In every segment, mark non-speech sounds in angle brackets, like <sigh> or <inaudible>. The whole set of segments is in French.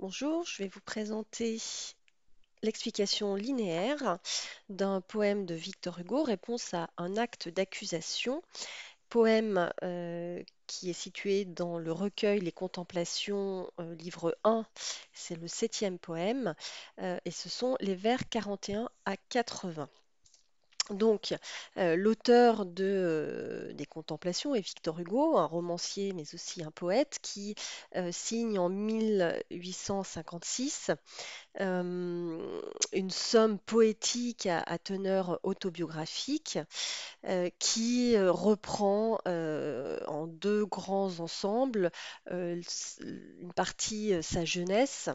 Bonjour, je vais vous présenter l'explication linéaire d'un poème de Victor Hugo, réponse à un acte d'accusation, poème euh, qui est situé dans le recueil Les Contemplations, euh, livre 1, c'est le septième poème, euh, et ce sont les vers 41 à 80. Donc, euh, l'auteur de, des Contemplations est Victor Hugo, un romancier mais aussi un poète qui euh, signe en 1856 une somme poétique à teneur autobiographique euh, qui reprend en deux grands ensembles une partie sa jeunesse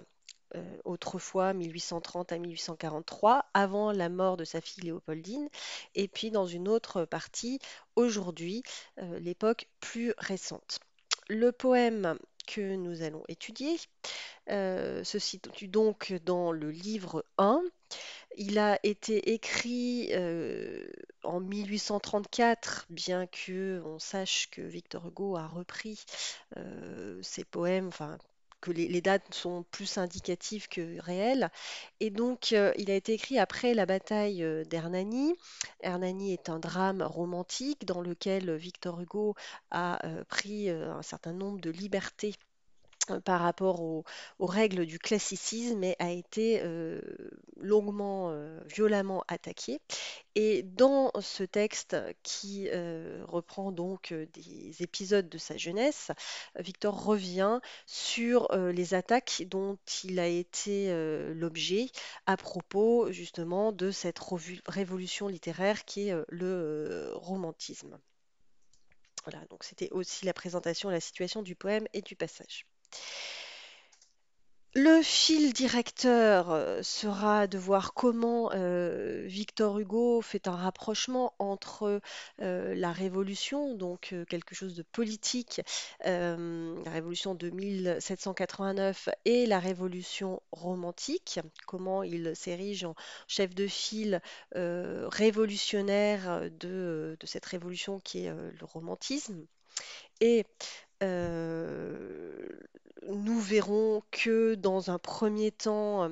euh, autrefois 1830 à 1843, avant la mort de sa fille Léopoldine, et puis dans une autre partie aujourd'hui, euh, l'époque plus récente. Le poème que nous allons étudier euh, se situe donc dans le livre 1. Il a été écrit en 1834, bien que on sache que Victor Hugo a repris ses poèmes, enfin que les, dates sont plus indicatives que réelles. Et donc, euh, il a été écrit après la bataille euh, d'Hernani. Hernani est un drame romantique dans lequel Victor Hugo a euh, pris un certain nombre de libertés par rapport aux, règles du classicisme et a été euh, longuement, euh, violemment attaqué. Et dans ce texte qui euh, reprend donc des épisodes de sa jeunesse, Victor revient sur les attaques dont il a été l'objet à propos justement de cette révolution littéraire qui est le romantisme. Voilà, donc c'était aussi la présentation, la situation du poème et du passage. Le fil directeur euh, sera de voir comment euh, Victor Hugo fait un rapprochement entre euh, la Révolution, donc quelque chose de politique, la Révolution de 1789 et la Révolution romantique, comment il s'érige en chef de file révolutionnaire de, cette révolution qui est le romantisme. Et nous verrons que dans un premier temps, euh,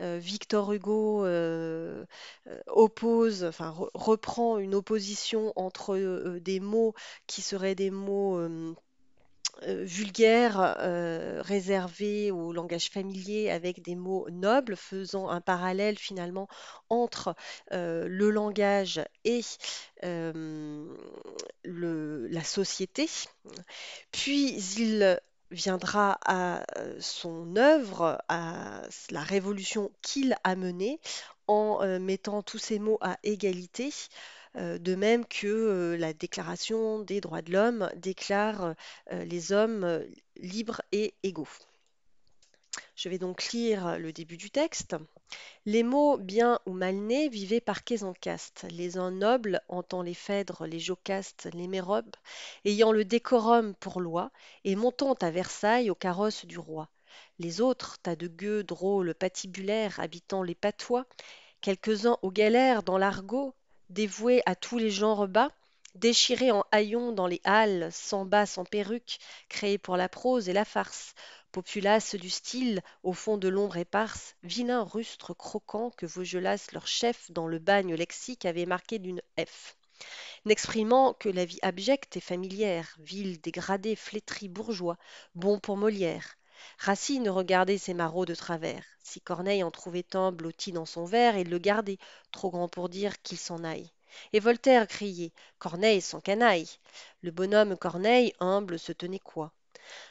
euh, Victor Hugo euh, oppose, enfin reprend une opposition entre des mots qui seraient des mots vulgaires, réservés au langage familier avec des mots nobles, faisant un parallèle finalement entre le langage et le, la société. Puis il viendra à euh, son œuvre, à la révolution qu'il a menée, en euh, mettant tous ces mots à égalité, euh, de même que la Déclaration des droits de l'homme déclare les hommes libres et égaux. Je vais donc lire le début du texte. Les mots bien ou mal nés vivaient parqués en caste. Les uns nobles, entant les Phèdres, les Jocastes, les Mérobes, ayant le décorum pour loi, et montant à Versailles aux carrosses du roi. Les autres, tas de gueux drôles patibulaires habitant les patois, quelques-uns aux galères dans l'argot, dévoués à tous les genres bas, déchirés en haillons dans les halles, sans bas, sans perruques, créés pour la prose et la farce, populace du style, au fond de l'ombre éparse, vilain rustre croquant que Vaugelas, leur chef, dans le bagne lexique, avait marqué d'une F n'exprimant que la vie abjecte et familière, ville dégradée, flétrie, bourgeois, bon pour Molière. Racine regardait ses marauds de travers. Si Corneille en trouvait tant blotti dans son verre, il le gardait, trop grand pour dire qu'il s'en aille. Et Voltaire criait Corneille son canaille. Le bonhomme Corneille, humble, se tenait quoi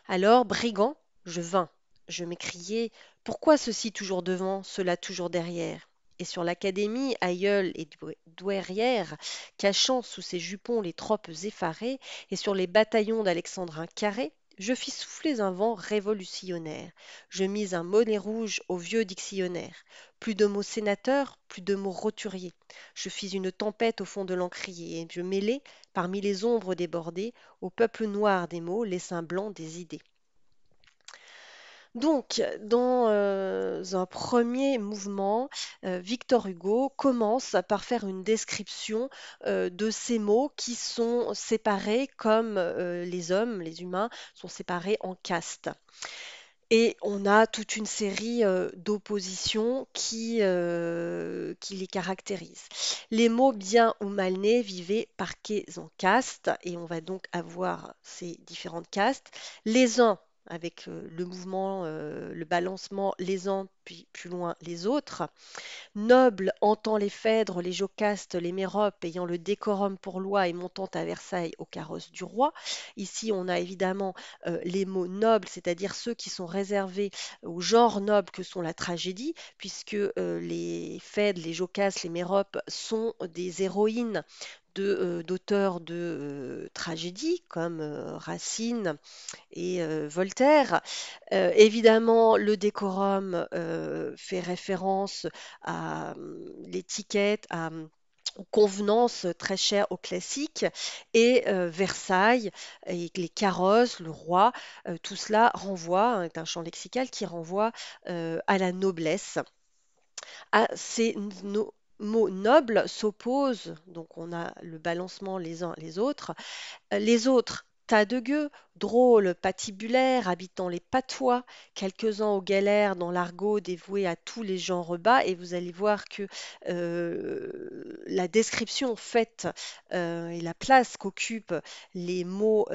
Alors, brigand, je vins. Je m'écriai Pourquoi ceci toujours devant, cela toujours derrière et sur l'académie, aïeul et douairière, cachant sous ses jupons les tropes effarées, et sur les bataillons d'Alexandrin Carré, je fis souffler un vent révolutionnaire. Je mis un monnaie rouge au vieux dictionnaire. Plus de mots sénateurs, plus de mots roturiers. Je fis une tempête au fond de l'encrier, et je mêlai, parmi les ombres débordées, au peuple noir des mots, l'essaim blancs des idées. Donc, dans euh, un premier mouvement, euh, Victor Hugo commence par faire une description euh, de ces mots qui sont séparés comme les hommes, les humains, sont séparés en castes. Et on a toute une série d'oppositions qui, les caractérisent. Les mots bien ou mal nés vivaient parqués en castes, et on va donc avoir ces différentes castes. Les uns avec euh, le mouvement, euh, le balancement les uns, puis plus loin les autres. Noble entend les Phèdres, les Jocastes, les Méropes ayant le décorum pour loi et montant à Versailles au carrosse du roi. Ici, on a évidemment euh, les mots nobles, c'est-à-dire ceux qui sont réservés au genre noble que sont la tragédie, puisque les Phèdres, les Jocastes, les Méropes sont des héroïnes euh, d'auteurs de, euh, tragédies comme euh, Racine et Voltaire. évidemment, le décorum fait référence à hum, l'étiquette, à hum, convenances très chères aux classiques et Versailles et les carrosses, le roi, tout cela renvoie, hein, est un champ lexical qui renvoie à la noblesse à ces, mots nobles s'opposent, donc on a le balancement les uns les autres. Euh, les autres, tas de gueux, drôles, patibulaires, habitant les patois, quelques-uns aux galères dans l'argot dévoué à tous les gens rebats. et vous allez voir que euh, la description faite euh, et la place qu'occupent les mots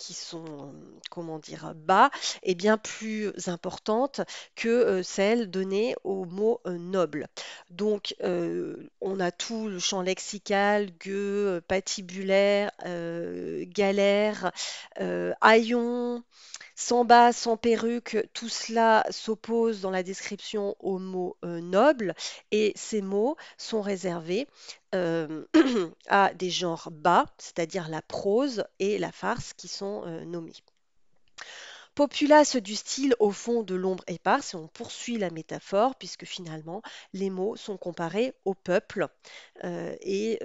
qui sont, euh, comment dire, bas, est bien plus importante que euh, celle donnée aux mots euh, nobles. Donc, on a tout le champ lexical, gueux, patibulaire, galère, haillon, sans bas, sans perruque, tout cela s'oppose dans la description aux mots nobles et ces mots sont réservés euh, <clears throat> à des genres bas, c'est-à-dire la prose et la farce qui sont euh, nommés. Populace du style au fond de l'ombre éparse, et on poursuit la métaphore puisque finalement les mots sont comparés au peuple euh, et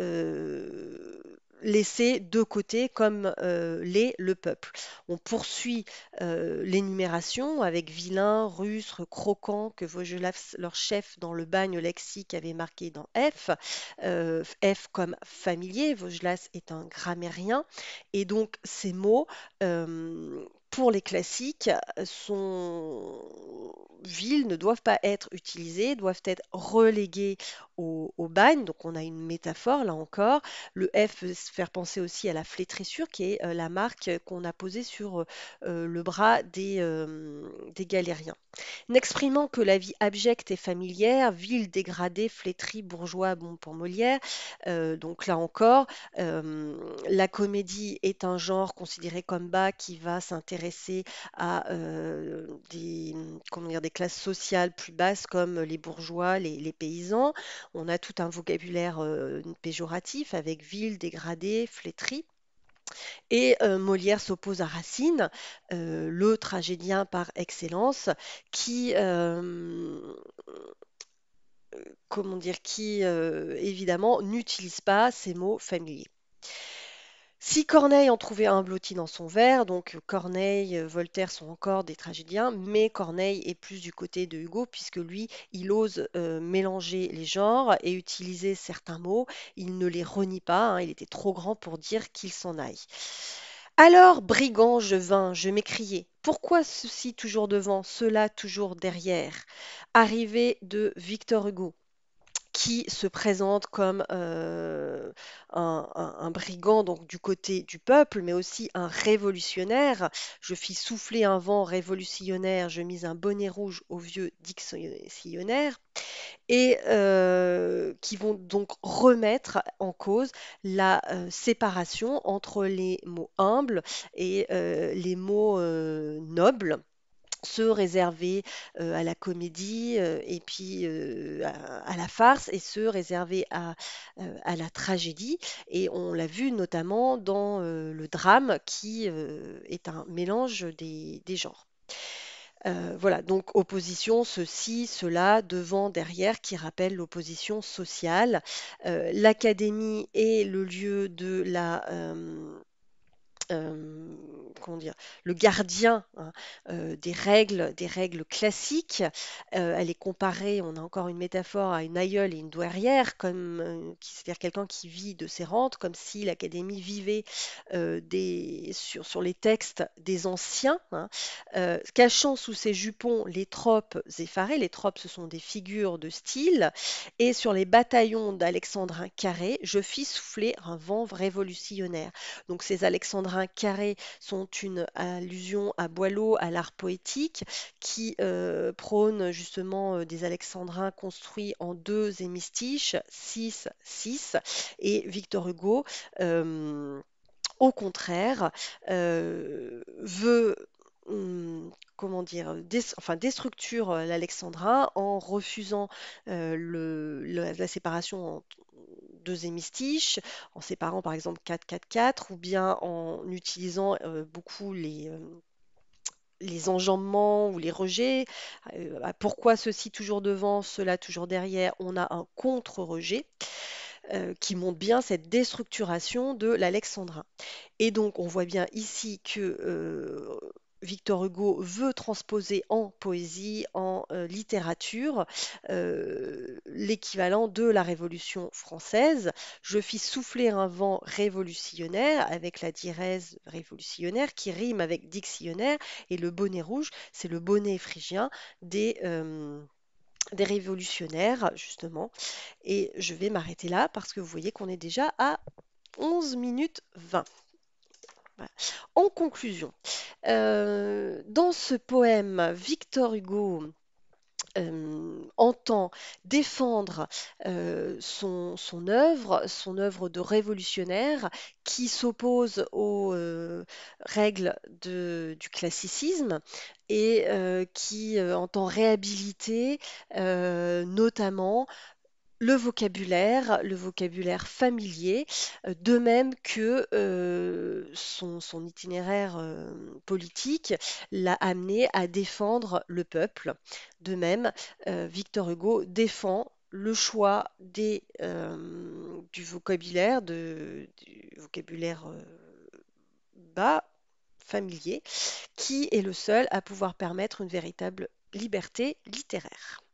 laisser de côté comme euh, l'est le peuple. On poursuit euh, l'énumération avec vilain »,« russe »,« croquant » que Vosgelas, leur chef dans le bagne lexique, avait marqué dans F. Euh, F comme familier, Vaugelas est un grammairien, et donc ces mots pour les classiques, sont villes ne doivent pas être utilisées, doivent être reléguées au, bagne. Donc on a une métaphore là encore. Le F peut se faire penser aussi à la flétrissure, qui est euh, la marque qu'on a posée sur euh, euh, le bras des, des galériens. N'exprimant que la vie abjecte et familière, ville dégradée, flétrie, bourgeois, bon pour Molière. donc là encore, la comédie est un genre considéré comme bas qui va s'intéresser à euh, des, classes sociales plus basses comme les bourgeois, les, paysans. On a tout un vocabulaire euh, péjoratif avec ville, dégradé, flétrie. Et euh, Molière s'oppose à Racine, le tragédien par excellence, qui comment dire, qui évidemment n'utilise pas ces mots familiers. Si Corneille en trouvait un blotti dans son verre, donc Corneille, euh, Voltaire sont encore des tragédiens, mais Corneille est plus du côté de Hugo, puisque lui, il ose euh, mélanger les genres et utiliser certains mots. Il ne les renie pas, hein, il était trop grand pour dire qu'il s'en aille. Alors, brigand, je vins, je m'écriai. Pourquoi ceci toujours devant, cela toujours derrière Arrivée de Victor Hugo qui se présente comme euh, un, brigand donc du côté du peuple, mais aussi un révolutionnaire. Je fis souffler un vent révolutionnaire, je mis un bonnet rouge au vieux dictionnaire, et euh, qui vont donc remettre en cause la euh, séparation entre les mots humbles et les mots nobles se réserver à la comédie et puis à, la farce et se réserver à, à la tragédie. Et on l'a vu notamment dans le drame qui est un mélange des, des genres. voilà, donc opposition, ceci, cela, devant, derrière, qui rappelle l'opposition sociale. L'académie est le lieu de la euh, dire, le gardien hein, euh, des règles, des règles classiques. Euh, elle est comparée, on a encore une métaphore à une aïeule et une douairière, comme c'est-à-dire quelqu'un qui vit de ses rentes, comme si l'Académie vivait des, sur, sur, les textes des anciens, hein. cachant sous ses jupons les tropes effarées. Les tropes, ce sont des figures de style. Et sur les bataillons d'Alexandrin Carré, je fis souffler un vent révolutionnaire. Donc ces Alexandrins carrés sont une allusion à Boileau, à l'art poétique, qui euh, prône justement euh, des alexandrins construits en deux hémistiches, 6, 6, et Victor Hugo. Euh, au contraire, veut hmm, comment dire, des, enfin, déstructure l'alexandrin en refusant le, la séparation deux hémistiches, en séparant par exemple 4-4-4, ou bien en utilisant euh, beaucoup les euh, les enjambements ou les rejets. Euh, pourquoi ceci toujours devant, cela toujours derrière On a un contre-rejet qui montre bien cette déstructuration de l'alexandrin. Et donc on voit bien ici que Victor Hugo veut transposer en poésie, en euh, littérature, euh, l'équivalent de la Révolution française. Je fis souffler un vent révolutionnaire avec la dirèse révolutionnaire qui rime avec dictionnaire et le bonnet rouge, c'est le bonnet phrygien des euh, des révolutionnaires, justement. Et je vais m'arrêter là parce que vous voyez qu'on est déjà à 11 minutes 20. En conclusion, dans ce poème, Victor Hugo euh, entend défendre euh, son, œuvre, son œuvre de révolutionnaire qui s'oppose aux euh, règles du classicisme et qui entend réhabiliter notamment le vocabulaire, le vocabulaire familier, euh, de même que euh, son, itinéraire euh, politique l'a amené à défendre le peuple. De même, Victor Hugo défend le choix du vocabulaire, du vocabulaire bas, familier, qui est le seul à pouvoir permettre une véritable liberté littéraire.